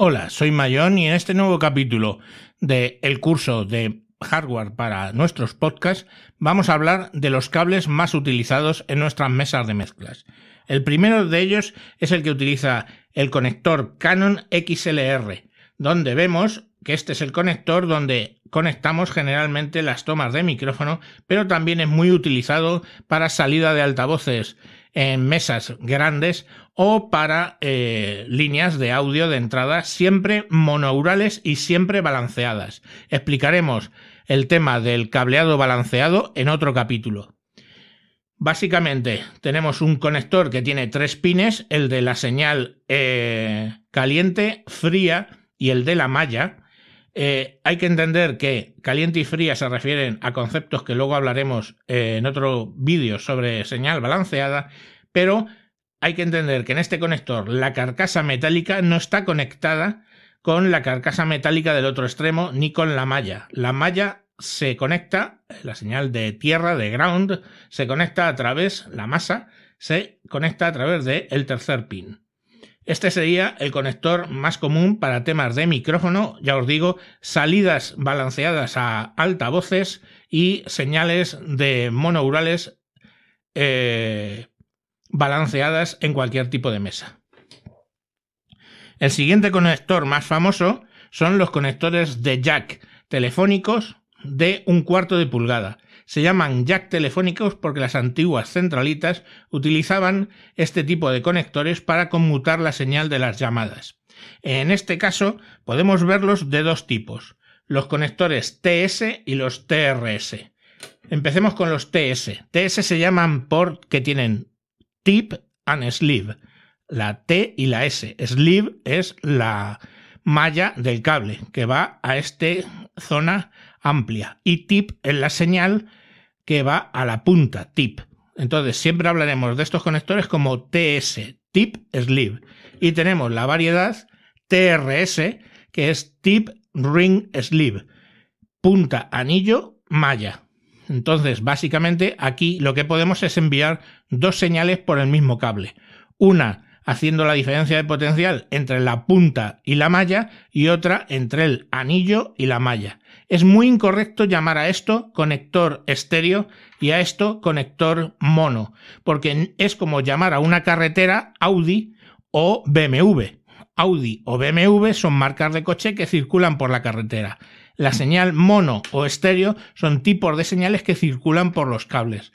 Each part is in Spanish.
Hola, soy Mayón y en este nuevo capítulo del el curso de hardware para nuestros podcasts vamos a hablar de los cables más utilizados en nuestras mesas de mezclas. El primero de ellos es el que utiliza el conector Canon XLR, donde vemos que este es el conector donde conectamos generalmente las tomas de micrófono, pero también es muy utilizado para salida de altavoces en mesas grandes o para eh, líneas de audio de entrada siempre monourales y siempre balanceadas. Explicaremos el tema del cableado balanceado en otro capítulo. Básicamente tenemos un conector que tiene tres pines, el de la señal eh, caliente, fría y el de la malla eh, hay que entender que caliente y fría se refieren a conceptos que luego hablaremos eh, en otro vídeo sobre señal balanceada, pero hay que entender que en este conector la carcasa metálica no está conectada con la carcasa metálica del otro extremo ni con la malla. La malla se conecta, eh, la señal de tierra, de ground, se conecta a través, la masa, se conecta a través del el tercer pin. Este sería el conector más común para temas de micrófono, ya os digo, salidas balanceadas a altavoces y señales de monourales eh, balanceadas en cualquier tipo de mesa. El siguiente conector más famoso son los conectores de jack telefónicos de un cuarto de pulgada. Se llaman jack telefónicos porque las antiguas centralitas utilizaban este tipo de conectores para conmutar la señal de las llamadas. En este caso podemos verlos de dos tipos, los conectores TS y los TRS. Empecemos con los TS. TS se llaman port que tienen tip and sleeve, la T y la S. Sleeve es la malla del cable que va a esta zona amplia y tip es la señal que va a la punta, tip. Entonces siempre hablaremos de estos conectores como TS, tip sleeve. Y tenemos la variedad TRS, que es tip ring sleeve, punta, anillo, malla. Entonces, básicamente aquí lo que podemos es enviar dos señales por el mismo cable. Una haciendo la diferencia de potencial entre la punta y la malla y otra entre el anillo y la malla. Es muy incorrecto llamar a esto conector estéreo y a esto conector mono, porque es como llamar a una carretera Audi o BMW. Audi o BMW son marcas de coche que circulan por la carretera. La señal mono o estéreo son tipos de señales que circulan por los cables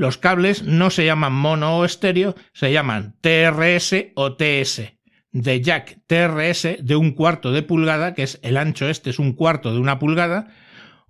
los cables no se llaman mono o estéreo, se llaman TRS o TS. De jack TRS de un cuarto de pulgada, que es el ancho este es un cuarto de una pulgada,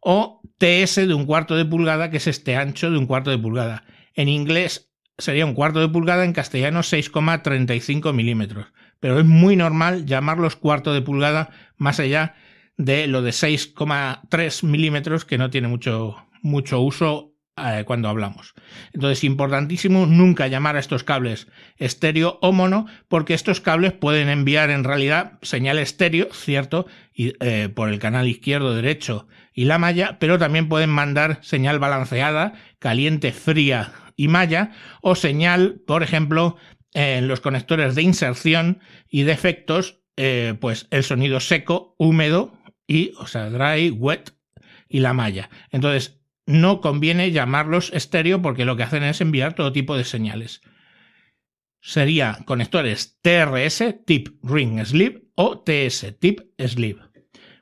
o TS de un cuarto de pulgada, que es este ancho de un cuarto de pulgada. En inglés sería un cuarto de pulgada, en castellano 6,35 milímetros. Pero es muy normal llamarlos cuarto de pulgada más allá de lo de 6,3 milímetros, que no tiene mucho, mucho uso eh, cuando hablamos. Entonces, importantísimo nunca llamar a estos cables estéreo o mono, porque estos cables pueden enviar en realidad señal estéreo, ¿cierto? Y, eh, por el canal izquierdo, derecho y la malla, pero también pueden mandar señal balanceada, caliente, fría y malla, o señal, por ejemplo, en los conectores de inserción y de efectos, eh, pues el sonido seco, húmedo y, o sea, dry, wet y la malla. Entonces, no conviene llamarlos estéreo porque lo que hacen es enviar todo tipo de señales. Sería conectores TRS, tip ring sleeve, o TS, tip sleeve.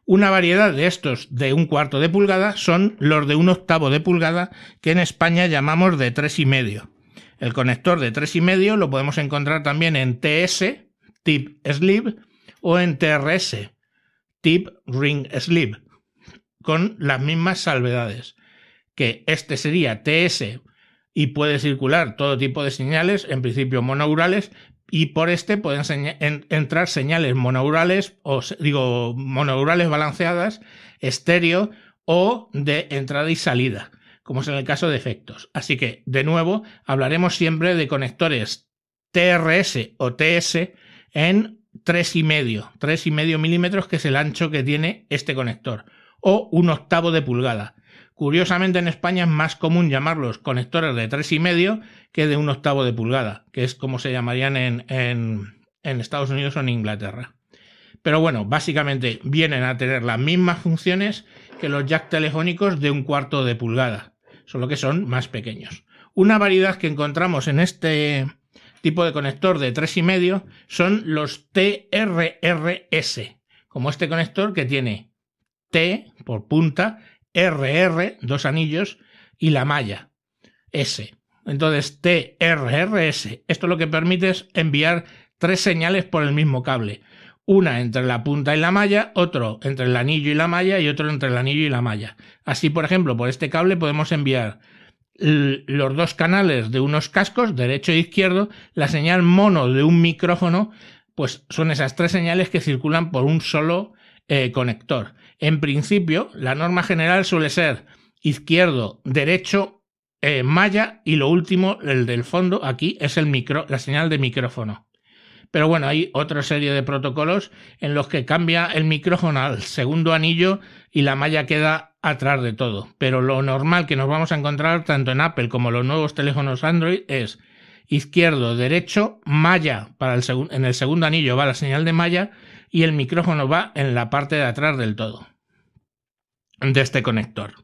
Una variedad de estos de un cuarto de pulgada son los de un octavo de pulgada que en España llamamos de tres y medio. El conector de tres y medio lo podemos encontrar también en TS, tip sleeve, o en TRS, tip ring sleeve, con las mismas salvedades que este sería TS y puede circular todo tipo de señales, en principio monaurales y por este pueden entrar señales monaurales o digo, monaurales balanceadas, estéreo o de entrada y salida, como es en el caso de efectos. Así que, de nuevo, hablaremos siempre de conectores TRS o TS en 3,5, 3,5 milímetros, que es el ancho que tiene este conector, o un octavo de pulgada. Curiosamente en España es más común llamarlos conectores de 3,5 que de un octavo de pulgada, que es como se llamarían en, Estados Unidos o en Inglaterra. Pero bueno, básicamente vienen a tener las mismas funciones que los jack telefónicos de un cuarto de pulgada, solo que son más pequeños. Una variedad que encontramos en este tipo de conector de 3,5 son los TRRS, como este conector que tiene T por punta RR, dos anillos, y la malla S. Entonces, TRRS. Esto lo que permite es enviar tres señales por el mismo cable. Una entre la punta y la malla, otro entre el anillo y la malla y otro entre el anillo y la malla. Así, por ejemplo, por este cable podemos enviar los dos canales de unos cascos, derecho e izquierdo, la señal mono de un micrófono, pues son esas tres señales que circulan por un solo eh, conector. En principio, la norma general suele ser izquierdo, derecho, eh, malla y lo último, el del fondo, aquí es el micro, la señal de micrófono. Pero bueno, hay otra serie de protocolos en los que cambia el micrófono al segundo anillo y la malla queda atrás de todo. Pero lo normal que nos vamos a encontrar tanto en Apple como los nuevos teléfonos Android es izquierdo, derecho, malla. Para el en el segundo anillo va la señal de malla y el micrófono va en la parte de atrás del todo de este conector.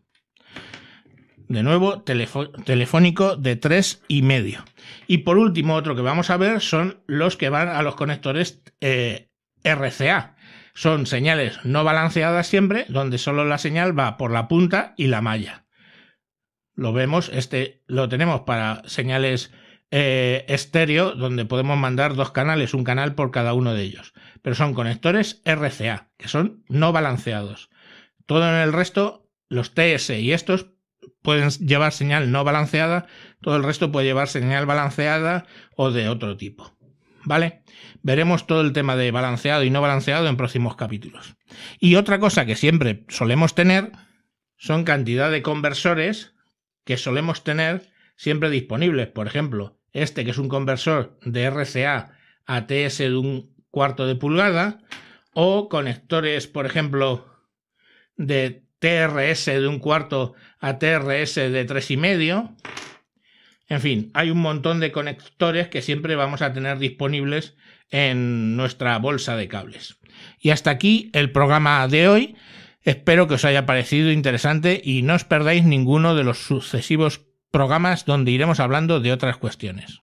De nuevo, telefónico de tres y medio. Y por último, otro que vamos a ver son los que van a los conectores eh, RCA. Son señales no balanceadas siempre, donde solo la señal va por la punta y la malla. Lo vemos, este lo tenemos para señales eh, estéreo donde podemos mandar dos canales, un canal por cada uno de ellos. Pero son conectores RCA, que son no balanceados. Todo en el resto, los TS y estos pueden llevar señal no balanceada, todo el resto puede llevar señal balanceada o de otro tipo. ¿Vale? Veremos todo el tema de balanceado y no balanceado en próximos capítulos. Y otra cosa que siempre solemos tener son cantidad de conversores que solemos tener siempre disponibles. Por ejemplo, este que es un conversor de RCA a TS de un cuarto de pulgada, o conectores, por ejemplo, de TRS de un cuarto a TRS de tres y medio. En fin, hay un montón de conectores que siempre vamos a tener disponibles en nuestra bolsa de cables. Y hasta aquí el programa de hoy. Espero que os haya parecido interesante y no os perdáis ninguno de los sucesivos programas donde iremos hablando de otras cuestiones.